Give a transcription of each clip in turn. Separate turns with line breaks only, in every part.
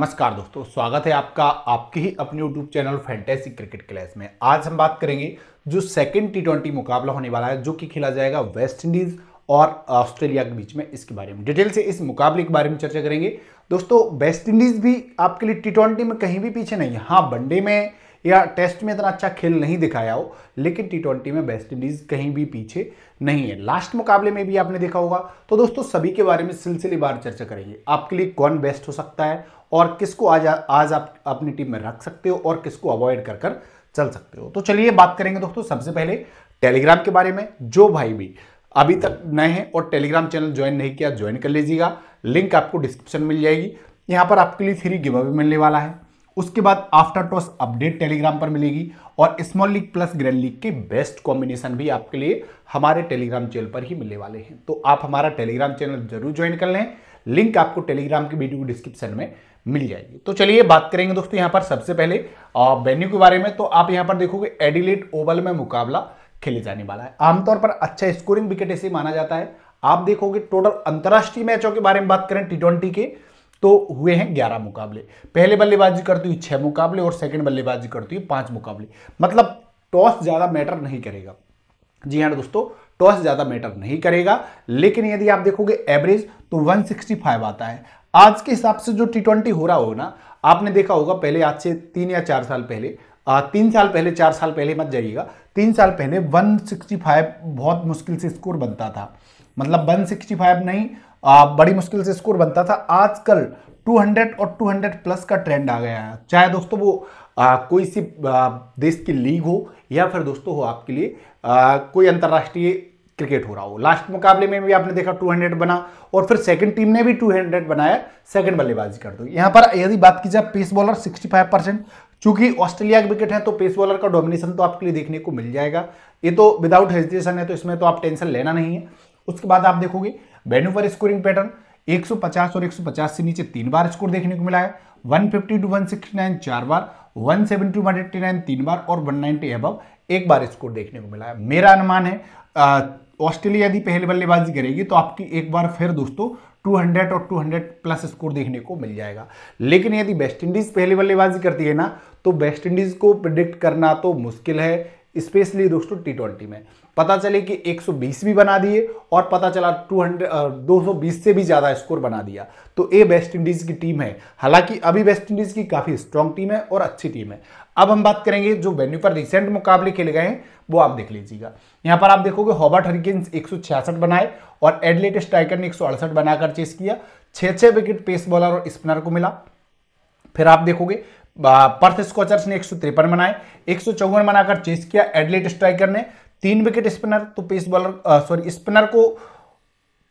नमस्कार दोस्तों स्वागत है आपका आपके ही अपने YouTube channel fantasy cricket class में आज हम बात करेंगे जो सेकंड टी ट्वेंटी मुकाबला होने वाला है जो कि खेला जाएगा वेस्ट इंडीज और ऑस्ट्रेलिया के बीच में इसके बारे में डिटेल से इस मुकाबले के बारे में चर्चा करेंगे दोस्तों वेस्ट इंडीज भी आपके लिए टी ट्वेंटी में कहीं भी पीछे नहीं है हाँ वनडे में या टेस्ट में इतना अच्छा खेल नहीं दिखाया हो लेकिन टी ट्वेंटी में वेस्ट इंडीज़ कहीं भी पीछे नहीं है लास्ट मुकाबले में भी आपने देखा होगा तो दोस्तों सभी के बारे में सिलसिले बार चर्चा करेंगे आपके लिए कौन बेस्ट हो सकता है और किसको आज आज आप अपनी टीम में रख सकते हो और किसको अवॉइड कर कर चल सकते हो तो चलिए बात करेंगे दोस्तों सबसे पहले टेलीग्राम के बारे में जो भाई भी अभी तक नए हैं और टेलीग्राम चैनल ज्वाइन नहीं किया ज्वाइन कर लीजिएगा लिंक आपको डिस्क्रिप्शन मिल जाएगी यहाँ पर आपके लिए फ्री गिव अवे मिलने वाला है उसके बाद आफ्टर टॉस अपडेट टेलीग्राम पर मिलेगी और small league plus grand league के बेस्ट कॉम्बिनेशन भी आपके लिए हमारे टेलीग्राम चैनल पर ही मिलने वाले हैं तो आप हमारा टेलीग्राम चैनल जरूर ज्वाइन कर लें लिंक आपको टेलीग्राम की वीडियो डिस्क्रिप्शन में मिल जाएगी तो चलिए बात करेंगे दोस्तों यहां पर सबसे पहले वेन्यू के बारे में तो आप यहां पर देखोगे एडिलेट ओवल में मुकाबला खेले जाने वाला है आमतौर पर अच्छा स्कोरिंग विकेट ऐसे माना जाता है आप देखोगे टोटल अंतर्राष्ट्रीय मैचों के बारे में बात करें टी के तो हुए हैं ग्यारह मुकाबले पहले बल्लेबाजी करती हुई छह मुकाबले और सेकंड बल्लेबाजी करती हुई पांच मुकाबले मतलब टॉस ज़्यादा मैटर नहीं करेगा जी हाँ दोस्तों टॉस ज़्यादा मैटर नहीं करेगा लेकिन यदि आप देखोगे एवरेज तो 165 आता है आज के हिसाब से जो टी ट्वेंटी हो रहा हो ना आपने देखा होगा पहले आज से तीन या चार साल पहले आ, तीन साल पहले चार साल पहले मत जाइएगा तीन साल पहले 165 बहुत मुश्किल से स्कोर बनता था मतलब 165 नहीं आ, बड़ी मुश्किल से स्कोर बनता था आजकल 200 और 200 प्लस का ट्रेंड आ गया है चाहे दोस्तों वो आ, कोई सी आ, देश की लीग हो या फिर दोस्तों हो आपके लिए आ, कोई अंतर्राष्ट्रीय क्रिकेट हो रहा हो लास्ट मुकाबले में भी आपने देखा 200 बना और फिर सेकंड टीम ने भी 200 बनाया सेकंड बल्लेबाजी कर दो यहाँ पर यदि बात की जाए पेस बॉलर 65 परसेंट चूंकि ऑस्ट्रेलिया के विकेट है तो पेस बॉलर का डोमिनेशन तो आपके लिए देखने को मिल जाएगा ये तो विदाउट हेजिटेशन है तो इसमें तो आप टेंशन लेना नहीं है उसके बाद आप देखोगे वेन्यू पर स्कोरिंग पैटर्न 150 और 150 से नीचे तीन बार स्कोर देखने को मिला है 150 टू 169 चार बार 170 टू 189 तीन बार और 190 अबव एक बार स्कोर देखने को मिला है मेरा अनुमान है ऑस्ट्रेलिया यदि पहले बल्लेबाजी करेगी तो आपकी एक बार फिर दोस्तों 200 और 200 प्लस स्कोर देखने को मिल जाएगा लेकिन यदि वेस्ट इंडीज़ पहले बल्लेबाजी करती है ना तो वेस्ट इंडीज़ को प्रिडिक्ट करना तो मुश्किल है स्पेशली दोस्तों टी ट्वेंटी में पता चले कि 120 भी बना दिए और पता चला 200 220 से भी ज़्यादा स्कोर बना दिया तो ये वेस्ट इंडीज़ की टीम है हालांकि अभी वेस्ट इंडीज़ की काफ़ी स्ट्रांग टीम है और अच्छी टीम है अब हम बात करेंगे जो वेन्यू पर रिसेंट मुकाबले खेले गए हैं वो आप देख लीजिएगा यहाँ पर आप देखोगे हॉबर्ट हरिकिन्स एक बनाए और एडलेट स्ट्राइकर ने एक बनाकर चेस किया छः छः विकेट पेस बॉलर और स्पिनर को मिला फिर आप देखोगे पर्थ स्कॉचर्स ने एक बनाए एक बनाकर चेस किया एडलेट स्ट्राइकर ने तीन विकेट स्पिनर तो पेस बॉलर सॉरी स्पिनर को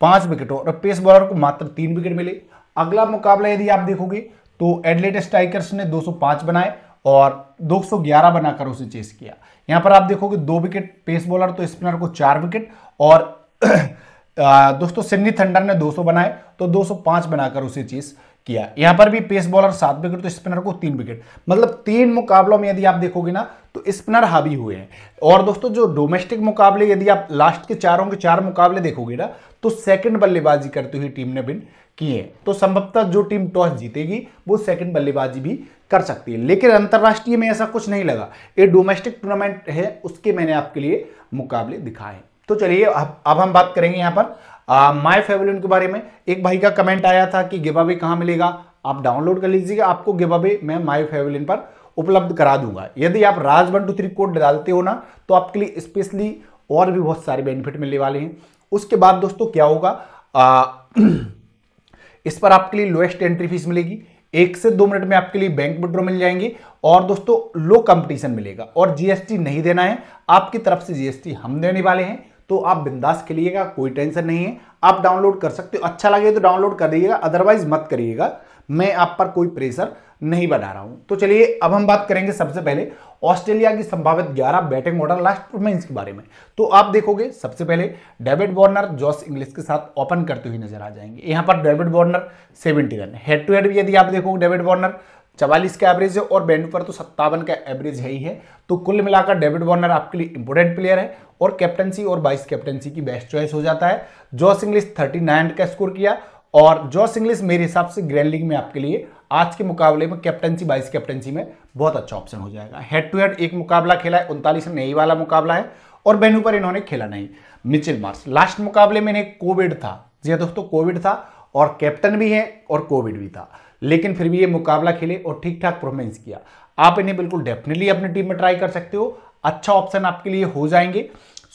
पांच विकेट और पेस बॉलर को मात्र तीन विकेट मिले अगला मुकाबला यदि आप देखोगे तो एडलेट स्ट्राइकर्स ने 205 बनाए और 211 बनाकर उसे चेस किया यहां पर आप देखोगे दो विकेट पेस बॉलर तो स्पिनर को चार विकेट और दोस्तों सिडनी थंडर ने 200 बनाए तो 205 बनाकर उसे चेस किया यहां पर भी पेस बॉलर सात विकेट तो स्पिनर को तीन विकेट मतलब तीन मुकाबलों में यदि आप देखोगे ना तो स्पिनर हावी हुए हैं और दोस्तों जो डोमेस्टिक मुकाबले यदि आप लास्ट के चारों के चार मुकाबले देखोगे ना तो सेकंड बल्लेबाजी करती हुई टीम ने बिन किए तो संभवतः जो टीम टॉस जीतेगी वो सेकंड बल्लेबाजी भी कर सकती है लेकिन अंतर्राष्ट्रीय में ऐसा कुछ नहीं लगा ये डोमेस्टिक टूर्नामेंट है उसके मैंने आपके लिए मुकाबले दिखाए तो चलिए अब अब हम बात करेंगे यहाँ पर माय फेवलिन के बारे में एक भाई का कमेंट आया था कि गिव अवे कहाँ मिलेगा आप डाउनलोड कर लीजिएगा आपको गिव अवे मैं माय फेवलिन पर उपलब्ध करा दूंगा यदि आप Raj one two three code डालते हो ना तो आपके लिए स्पेशली और भी बहुत सारे बेनिफिट मिलने वाले हैं उसके बाद दोस्तों क्या होगा आ, इस पर आपके लिए लोएस्ट एंट्री फीस मिलेगी एक से दो मिनट में आपके लिए बैंक विड्रो मिल जाएंगे और दोस्तों लो कंपटीशन मिलेगा और जीएसटी नहीं देना है आपकी तरफ से जीएसटी हम देने वाले हैं तो आप बिंदास खेलिएगा कोई टेंशन नहीं है आप डाउनलोड कर सकते हो अच्छा लगे तो डाउनलोड कर दीजिएगा अदरवाइज मत करिएगा मैं आप पर कोई प्रेशर नहीं बना रहा हूं तो चलिए अब हम बात करेंगे सबसे पहले ऑस्ट्रेलिया की संभावित 11 बैटिंग ऑर्डर लास्ट परफॉर्मेंस के बारे में तो आप देखोगे सबसे पहले डेविड वॉर्नर जॉस इंग्लिश के साथ ओपन करते हुए नजर आ जाएंगे यहां पर David Warner seventy one head to head यदि आप देखोगे डेविड वॉर्नर चवालीस का एवरेज है और बैंड पर तो सत्तावन का एवरेज है ही है तो कुल मिलाकर डेविड वार्नर आपके लिए इंपोर्टेंट प्लेयर है और कैप्टनसी और वाइस कैप्टनसी की बेस्ट चॉइस हो जाता है जॉस इंग्लिश थर्टी नाइन का स्कोर किया और जॉस इंग्लिश मेरे हिसाब से ग्रैंड लीग में आपके लिए आज के मुकाबले में कैप्टनसी वाइस कैप्टनसी में बहुत अच्छा ऑप्शन हो जाएगा हेड टू हेड एक मुकाबला खेला है उनतालीस रन यही वाला मुकाबला है और वेन्यू पर इन्होंने खेला नहीं मिचिल मार्स लास्ट मुकाबले में इन्हें कोविड था जी हाँ दोस्तों कोविड था और कैप्टन भी है और कोविड भी था लेकिन फिर भी ये मुकाबला खेले और ठीक ठाक परफॉर्मेंस किया आप इन्हें बिल्कुल डेफिनेटली अपनी टीम में ट्राई कर सकते हो अच्छा ऑप्शन आपके लिए हो जाएंगे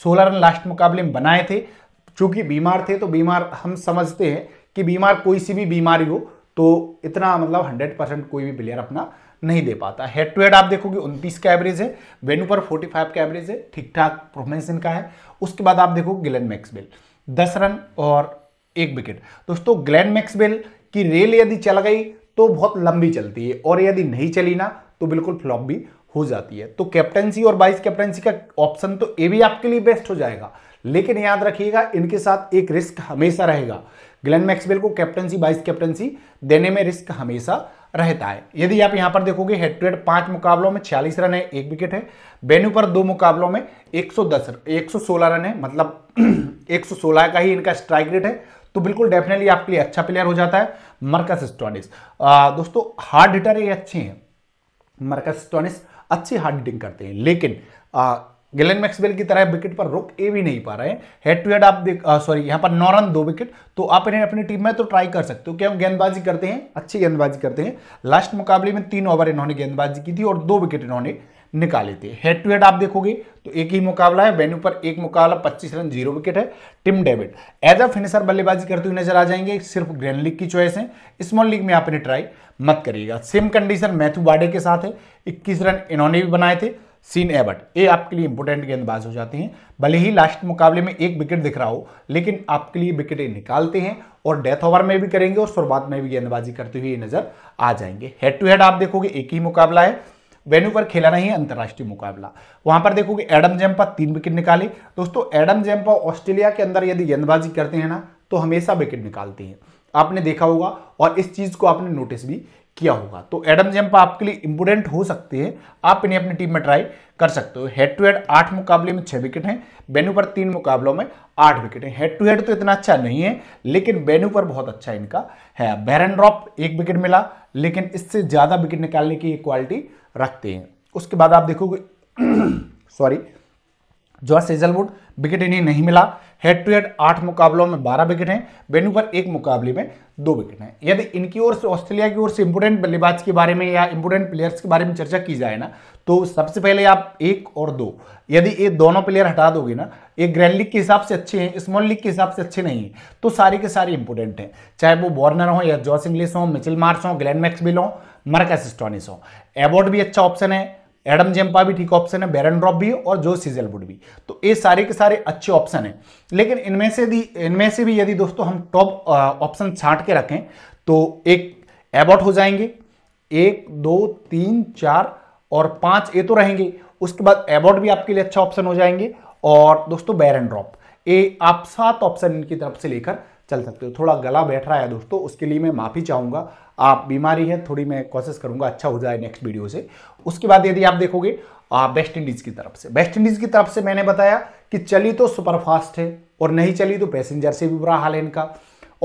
सोलह रन लास्ट मुकाबले में बनाए थे चूंकि बीमार थे तो बीमार हम समझते हैं कि बीमार कोई सी भी बीमारी हो तो इतना मतलब हंड्रेड परसेंट कोई भी प्लेयर अपना नहीं दे पाता हेड टू हेड आप देखोगे उनतीस का एवरेज है वेन्यू पर फोर्टी फाइव का एवरेज है ठीक ठाक परफॉर्मेंस इनका है उसके बाद आप देखो ग्लेन मैक्सवेल दस रन और एक विकेट दोस्तों ग्लेन मैक्सवेल की रेल यदि चल गई तो बहुत लंबी चलती है और यदि नहीं चली ना तो बिल्कुल फ्लॉप भी हो जाती है तो कैप्टनसी और वाइस कैप्टनसी का ऑप्शन तो ये भी आपके लिए बेस्ट हो जाएगा लेकिन याद रखिएगा इनके साथ एक रिस्क हमेशा रहेगा ग्लेन मैक्सवेल को कैप्टनसी वाइस कैप्टनसी देने में रिस्क हमेशा रहता है यदि आप यहां पर देखोगे हेड टू हेड पांच मुकाबलों में छियालीस रन है एक विकेट है वेन्यू पर दो मुकाबलों में 110 116 रन है मतलब 116 का ही इनका स्ट्राइक रेट है तो बिल्कुल डेफिनेटली आपके लिए अच्छा प्लेयर हो जाता है मर्कस स्टोनिस दोस्तों हार्ड हिटर ये अच्छे हैं मर्कस स्टोनिस अच्छी हार्ड हिटिंग करते हैं लेकिन आ, गिलेन मैक्सवेल की तरह विकेट पर रुक ए भी नहीं पा रहे हैं हेड टू हेड आप देख सॉरी यहां पर नौ रन दो विकेट तो आप इन्हें अपनी टीम में तो ट्राई कर सकते हो क्या हम गेंदबाजी करते हैं अच्छी गेंदबाजी करते हैं लास्ट मुकाबले में तीन ओवर इन्होंने गेंदबाजी की थी और दो विकेट इन्होंने निकाले थे हेड टू हेड आप देखोगे तो एक ही मुकाबला है वेन्यू पर एक मुकाबला 25 रन जीरो विकेट है Tim David as a finisher बल्लेबाजी करते हुए नजर आ जाएंगे सिर्फ ग्रैंड लीग की चॉइस है स्मॉल लीग में आपने ट्राई मत करिएगा सेम कंडीशन मैथ्यू बाडे के साथ है इक्कीस रन इन्होंने भी बनाए थे सीन एबट ये आपके लिए इंपोर्टेंट गेंदबाज हो जाते हैं भले ही लास्ट मुकाबले में एक विकेट दिख रहा हो लेकिन आपके लिए विकेट निकालते हैं और डेथ ओवर में भी करेंगे और शुरुआत में भी गेंदबाजी करते हुए नजर आ जाएंगे हेड टू हेड आप देखोगे एक ही मुकाबला है वेन्यू पर खेला नहीं है अंतर्राष्ट्रीय मुकाबला वहां पर देखोगे एडम जैम्पा तीन विकेट निकाले दोस्तों एडम जैम्पा ऑस्ट्रेलिया के अंदर यदि गेंदबाजी करते हैं ना तो हमेशा विकेट निकालते हैं आपने देखा होगा और इस चीज को आपने नोटिस भी किया होगा तो एडम जैम्पा आपके लिए इंपोर्टेंट हो सकते हैं आप इन्हें अपनी टीम में ट्राई कर सकते हो हेड टू हेड आठ मुकाबले में छह विकेट हैं बेनू पर तीन मुकाबलों में आठ विकेट हैं हेड टू हेड तो इतना अच्छा नहीं है लेकिन बेनू पर बहुत अच्छा इनका है बैरन ड्रॉप एक विकेट मिला लेकिन इससे ज़्यादा विकेट निकालने की क्वालिटी रखते हैं उसके बाद आप देखोगे सॉरी जॉस एजलवुड विकेट इन्हें नहीं मिला हेड टू हेड आठ मुकाबलों में बारह विकेट हैं बेनू पर एक मुकाबले में दो विकेट हैं यदि इनकी ओर से ऑस्ट्रेलिया की ओर से इंपोर्टेंट बल्लेबाज के बारे में या इंपोर्टेंट प्लेयर्स के बारे में चर्चा की जाए ना तो सबसे पहले आप एक और दो यदि ये दोनों प्लेयर हटा दोगे ना ये ग्रैंड लीग के हिसाब से अच्छे हैं स्मॉल लीग के हिसाब से अच्छे नहीं हैं तो सारे के सारे इंपोर्टेंट हैं चाहे वो बॉर्नर हों या जॉस इंग्लिस हों मिचिल मार्च हों मैक्स बिल हों मरकस स्टोनिस हों एवॉर्ड भी अच्छा ऑप्शन है एडम जेम्पा भी ठीक ऑप्शन है बैरन ड्रॉप भी और जो सीजलवुड भी तो ये सारे के सारे अच्छे ऑप्शन हैं लेकिन इनमें से भी इनमें से भी यदि दोस्तों हम टॉप ऑप्शन छाट के रखें तो एक एबॉट हो जाएंगे एक दो तीन चार और पांच ये तो रहेंगे उसके बाद एबॉट भी आपके लिए अच्छा ऑप्शन हो जाएंगे और दोस्तों बैरन ड्रॉप ए आप सात ऑप्शन इनकी तरफ से लेकर चल सकते हो थोड़ा गला बैठ रहा है दोस्तों उसके लिए मैं माफ़ी चाहूंगा आप बीमारी है थोड़ी मैं कोशिश करूंगा अच्छा हो जाए नेक्स्ट वीडियो से उसके बाद यदि आप देखोगे वेस्ट इंडीज की तरफ से वेस्ट इंडीज की तरफ से मैंने बताया कि चली तो सुपरफास्ट है और नहीं चली तो पैसेंजर से भी बुरा हाल है इनका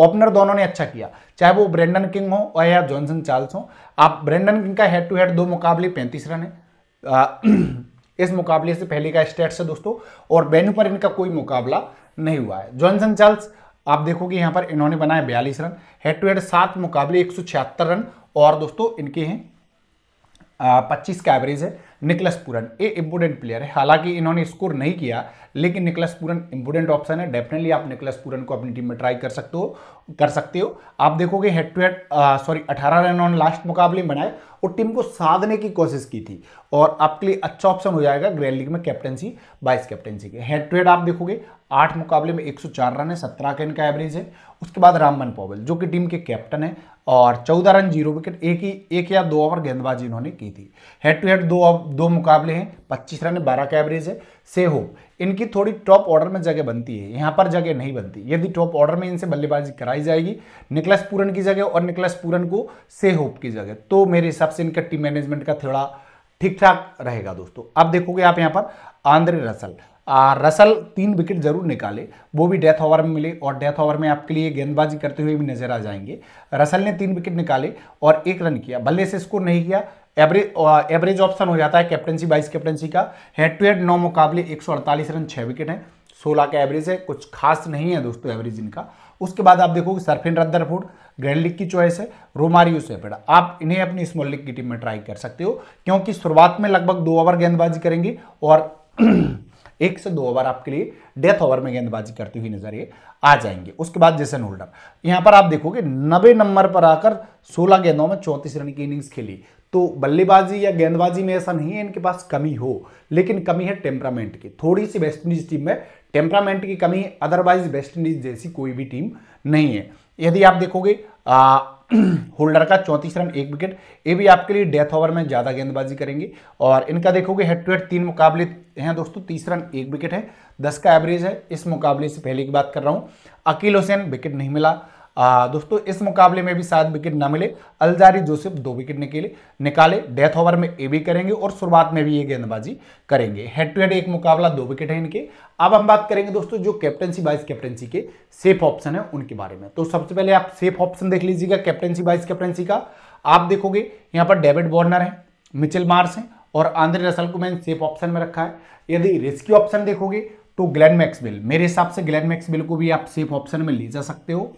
ओपनर दोनों ने अच्छा किया चाहे वो ब्रेंडन किंग हो और या जॉनसन चार्ल्स हो आप ब्रेंडन किंग का हेड टू हेड दो मुकाबले पैंतीस रन है आ, इस मुकाबले से पहले का स्टेट्स है दोस्तों और वेन्यू पर इनका कोई मुकाबला नहीं हुआ है जॉनसन चार्ल्स आप देखोगे यहाँ पर इन्होंने बनाया बयालीस रन हेड टू हेड सात मुकाबले एक रन और दोस्तों इनके हैं पच्चीस का एवरेज है निकलस पूरन ये इम्पोर्टेंट प्लेयर है हालांकि इन्होंने स्कोर नहीं किया लेकिन निकलस पूरन इम्पोर्टेंट ऑप्शन है डेफिनेटली आप निकलस पूरन को अपनी टीम में ट्राई कर सकते हो कर सकते हो आप देखोगे head to head sorry 18 run on last मुकाबले में बनाए और टीम को साधने की कोशिश की थी और आपके लिए अच्छा ऑप्शन हो जाएगा ग्रैंड लीग में कैप्टनसी वाइस कैप्टनसी के हेड टू हेड आप देखोगे आठ मुकाबले में एक रन है सत्रह का इनका एवरेज है उसके बाद रामबन पोवेल जो कि टीम के कैप्टन है और चौदह रन जीरो विकेट एक ही एक या दो ओवर गेंदबाजी इन्होंने की थी हेड टू हेड दो दो मुकाबले हैं पच्चीस रन बारह का एवरेज है से हो इनकी थोड़ी टॉप ऑर्डर में जगह बनती है यहाँ पर जगह नहीं बनती यदि टॉप ऑर्डर में इनसे बल्लेबाजी कराई जाएगी निकलस पूरन की जगह और निकलस पूरन को से होप की जगह तो मेरे हिसाब से इनका टीम मैनेजमेंट का थोड़ा ठीक ठाक रहेगा दोस्तों अब देखोगे आप यहाँ पर आंद्रे रसल रसल तीन विकेट जरूर निकाले वो भी डेथ ओवर में मिले और डेथ ओवर में आपके लिए गेंदबाजी करते हुए भी नजर आ जाएंगे रसल ने तीन विकेट निकाले और एक रन किया बल्ले से स्कोर नहीं किया एवरेज एवरेज ऑप्शन हो जाता है कैप्टनसी वाइस कैप्टनसी का हेड टू हेड नौ मुकाबले एक रन छः विकेट हैं सोलह का एवरेज है कुछ खास नहीं है दोस्तों एवरेज इनका उसके बाद आप देखोगे सरफिन रद्दरफुड ग्रैंड लीग की चॉइस है रोमारियो सेपेडा आप इन्हें अपनी स्मॉल लीग की टीम में ट्राई कर सकते हो क्योंकि शुरुआत में लगभग दो ओवर गेंदबाजी करेंगे और एक से दो ओवर आपके लिए डेथ ओवर में गेंदबाजी करती हुई नजर आ जाएंगे उसके बाद जैसे होल्डर यहां पर आप देखोगे नब्बे नंबर पर आकर सोलह गेंदों में चौंतीस रन की इनिंग्स खेली तो बल्लेबाजी या गेंदबाजी में ऐसा नहीं है इनके पास कमी हो लेकिन कमी है टेम्परामेंट की थोड़ी सी वेस्ट इंडीज टीम में टेम्परामेंट की कमी है अदरवाइज वेस्ट इंडीज जैसी कोई भी टीम नहीं है यदि आप देखोगे होल्डर का चौंतीस रन एक विकेट ये भी आपके लिए डेथ ओवर में ज़्यादा गेंदबाजी करेंगे और इनका देखोगे हेड टू हेड तीन मुकाबले हैं दोस्तों तीस रन एक विकेट है दस का एवरेज है इस मुकाबले से पहले की बात कर रहा हूँ अकील हुसैन विकेट नहीं मिला आ, दोस्तों इस मुकाबले में भी सात विकेट ना मिले अलजारी जोसेफ दो विकेट निकले निकाले डेथ ओवर में ये भी करेंगे और शुरुआत में भी ये गेंदबाजी करेंगे हेड टू हेड एक मुकाबला दो विकेट है इनके अब हम बात करेंगे दोस्तों जो कैप्टनसी वाइस कैप्टनसी के सेफ ऑप्शन है उनके बारे में तो सबसे पहले आप सेफ ऑप्शन देख लीजिएगा कैप्टनसी वाइस कैप्टनसी का आप देखोगे यहाँ पर डेविड बॉर्नर है मिचिल मार्स हैं और आंध्र रसल को मैंने सेफ ऑप्शन में रखा है यदि रेस्क्यू ऑप्शन देखोगे तो ग्लैन मैक्सबिल मेरे हिसाब से ग्लैन मैक्सबिल को भी आप सेफ ऑप्शन में ले जा सकते हो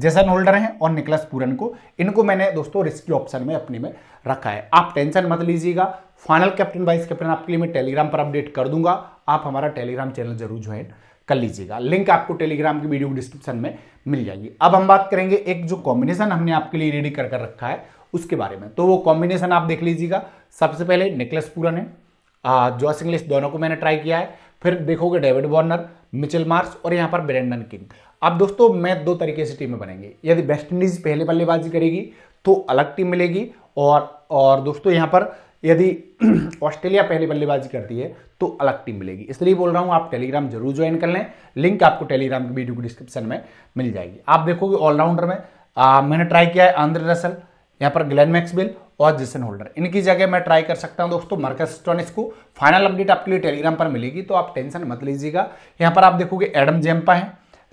जैसन होल्डर हैं और निकलस पूरन को इनको मैंने दोस्तों रिस्की ऑप्शन में अपने में रखा है आप टेंशन मत लीजिएगा फाइनल कैप्टन वाइस कैप्टन आपके लिए मैं टेलीग्राम पर अपडेट कर दूंगा आप हमारा टेलीग्राम चैनल जरूर ज्वाइन कर लीजिएगा लिंक आपको टेलीग्राम की वीडियो डिस्क्रिप्शन में मिल जाएगी अब हम बात करेंगे एक जो कॉम्बिनेशन हमने आपके लिए रेडी कर कर रखा है उसके बारे में तो वो कॉम्बिनेशन आप देख लीजिएगा सबसे पहले निकलस पूरन है जॉस इंग्लिश दोनों को मैंने ट्राई किया है फिर देखोगे डेविड वार्नर मिचेल मार्स और यहाँ पर ब्रेंडन किंग अब दोस्तों मैच दो तरीके से टीमें बनेंगे यदि वेस्ट इंडीज पहले बल्लेबाजी करेगी तो अलग टीम मिलेगी और और दोस्तों यहाँ पर यदि ऑस्ट्रेलिया पहले बल्लेबाजी करती है तो अलग टीम मिलेगी इसलिए बोल रहा हूँ आप टेलीग्राम जरूर ज्वाइन कर लें लिंक आपको टेलीग्राम की वीडियो को डिस्क्रिप्शन में मिल जाएगी आप देखोगे ऑलराउंडर में आ, मैंने ट्राई किया है आंध्र रसल यहाँ पर ग्लैन मैक्सबिल पोजिशन होल्डर इनकी जगह मैं ट्राई कर सकता हूं दोस्तों मार्कस स्टोनिस को फाइनल अपडेट आपके लिए टेलीग्राम पर मिलेगी तो आप टेंशन मत लीजिएगा यहां पर आप देखोगे एडम जेम्पा है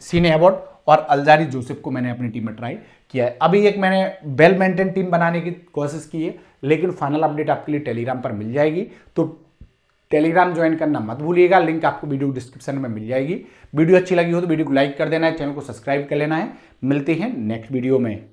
सीने अवॉर्ड और अलजारी जोसेफ को मैंने अपनी टीम में ट्राई किया है अभी एक मैंने वेल मेंटेन टीम बनाने की कोशिश की है लेकिन फाइनल अपडेट आपके लिए टेलीग्राम पर मिल जाएगी तो टेलीग्राम ज्वाइन करना मत भूलिएगा लिंक आपको वीडियो डिस्क्रिप्शन में मिल जाएगी वीडियो अच्छी लगी हो तो वीडियो को लाइक कर देना है चैनल को सब्सक्राइब कर लेना है मिलते हैं नेक्स्ट वीडियो में